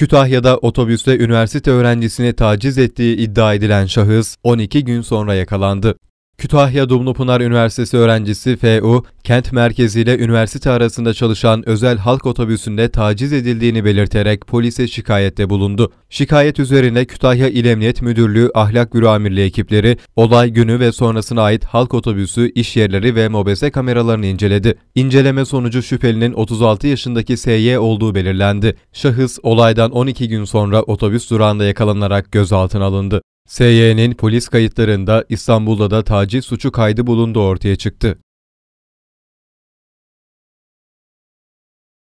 Kütahya'da otobüste üniversite öğrencisine taciz ettiği iddia edilen şahıs 12 gün sonra yakalandı. Kütahya Dumlupınar Üniversitesi öğrencisi FU, kent merkeziyle üniversite arasında çalışan özel halk otobüsünde taciz edildiğini belirterek polise şikayette bulundu. Şikayet üzerine Kütahya İl Emniyet Müdürlüğü Ahlak Büro Amirliği ekipleri olay günü ve sonrasına ait halk otobüsü, iş yerleri ve mobese kameralarını inceledi. İnceleme sonucu şüphelinin 36 yaşındaki SY olduğu belirlendi. Şahıs olaydan 12 gün sonra otobüs durağında yakalanarak gözaltına alındı. SY'nin polis kayıtlarında İstanbul'da da taciz suçu kaydı bulunduğu ortaya çıktı.